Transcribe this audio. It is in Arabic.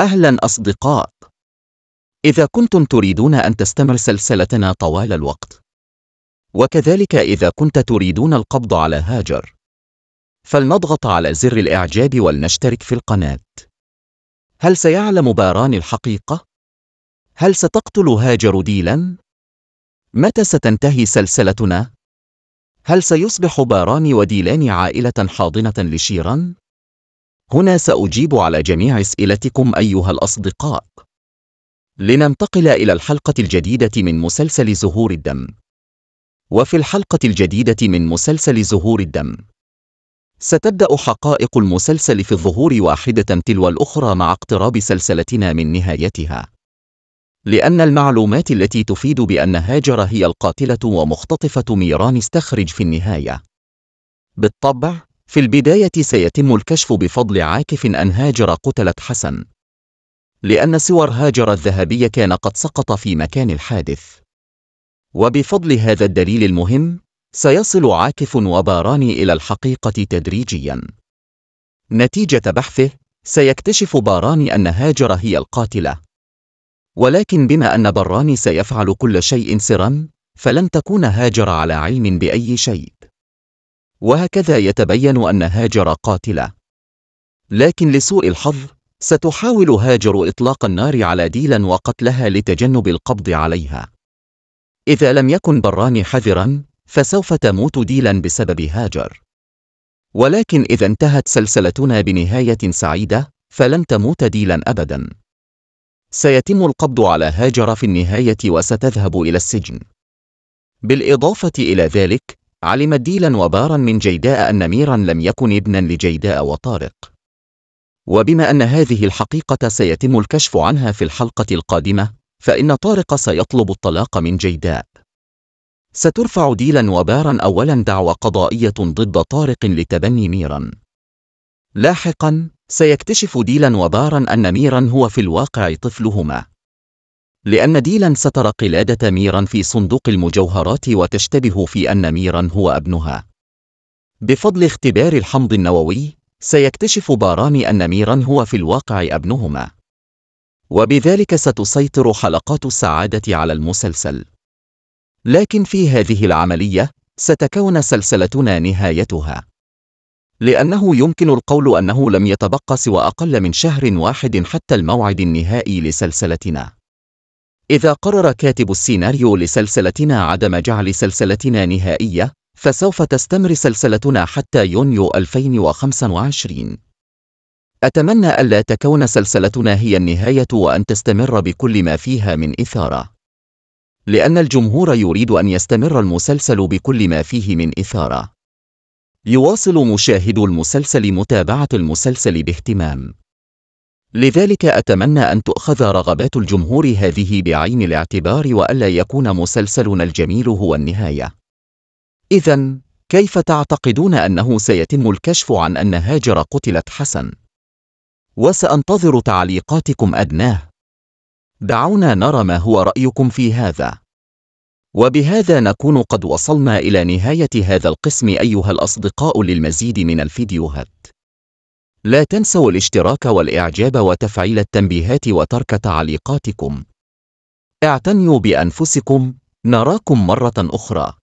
أهلا أصدقاء إذا كنتم تريدون أن تستمر سلسلتنا طوال الوقت وكذلك إذا كنت تريدون القبض على هاجر فلنضغط على زر الإعجاب ولنشترك في القناة هل سيعلم باران الحقيقة؟ هل ستقتل هاجر ديلا؟ متى ستنتهي سلسلتنا؟ هل سيصبح باران وديلان عائلة حاضنة لشيران؟ هنا سأجيب على جميع أسئلتكم أيها الأصدقاء. لننتقل إلى الحلقة الجديدة من مسلسل زهور الدم. وفي الحلقة الجديدة من مسلسل زهور الدم، ستبدأ حقائق المسلسل في الظهور واحدة تلو الأخرى مع اقتراب سلسلتنا من نهايتها. لأن المعلومات التي تفيد بأن هاجر هي القاتلة ومختطفة ميران استخرج في النهاية. بالطبع، في البداية سيتم الكشف بفضل عاكف أن هاجر قتلت حسن لأن سور هاجر الذهبية كان قد سقط في مكان الحادث وبفضل هذا الدليل المهم سيصل عاكف وباراني إلى الحقيقة تدريجيا نتيجة بحثه سيكتشف باراني أن هاجر هي القاتلة ولكن بما أن براني سيفعل كل شيء سرا فلن تكون هاجر على علم بأي شيء وهكذا يتبين أن هاجر قاتلة لكن لسوء الحظ ستحاول هاجر إطلاق النار على ديلا وقتلها لتجنب القبض عليها إذا لم يكن بران حذرا فسوف تموت ديلا بسبب هاجر ولكن إذا انتهت سلسلتنا بنهاية سعيدة فلن تموت ديلا أبدا سيتم القبض على هاجر في النهاية وستذهب إلى السجن بالإضافة إلى ذلك علم ديلا وبارا من جيداء أن ميرا لم يكن ابنا لجيداء وطارق وبما أن هذه الحقيقة سيتم الكشف عنها في الحلقة القادمة فإن طارق سيطلب الطلاق من جيداء سترفع ديلا وبارا أولا دعوى قضائية ضد طارق لتبني ميرا لاحقا سيكتشف ديلا وبارا أن ميرا هو في الواقع طفلهما لأن ديلا ستر قلادة ميرا في صندوق المجوهرات وتشتبه في أن ميرا هو ابنها بفضل اختبار الحمض النووي سيكتشف باران أن ميرا هو في الواقع ابنهما وبذلك ستسيطر حلقات السعادة على المسلسل لكن في هذه العملية ستكون سلسلتنا نهايتها لأنه يمكن القول أنه لم يتبقى سوى أقل من شهر واحد حتى الموعد النهائي لسلسلتنا إذا قرر كاتب السيناريو لسلسلتنا عدم جعل سلسلتنا نهائية فسوف تستمر سلسلتنا حتى يونيو 2025 أتمنى ألا تكون سلسلتنا هي النهاية وأن تستمر بكل ما فيها من إثارة لأن الجمهور يريد أن يستمر المسلسل بكل ما فيه من إثارة يواصل مشاهدو المسلسل متابعة المسلسل باهتمام لذلك أتمنى أن تؤخذ رغبات الجمهور هذه بعين الاعتبار وألا يكون مسلسلنا الجميل هو النهاية إذا كيف تعتقدون أنه سيتم الكشف عن أن هاجر قتلت حسن؟ وسأنتظر تعليقاتكم أدناه دعونا نرى ما هو رأيكم في هذا وبهذا نكون قد وصلنا إلى نهاية هذا القسم أيها الأصدقاء للمزيد من الفيديوهات لا تنسوا الاشتراك والإعجاب وتفعيل التنبيهات وترك تعليقاتكم. اعتنوا بأنفسكم، نراكم مرة أخرى.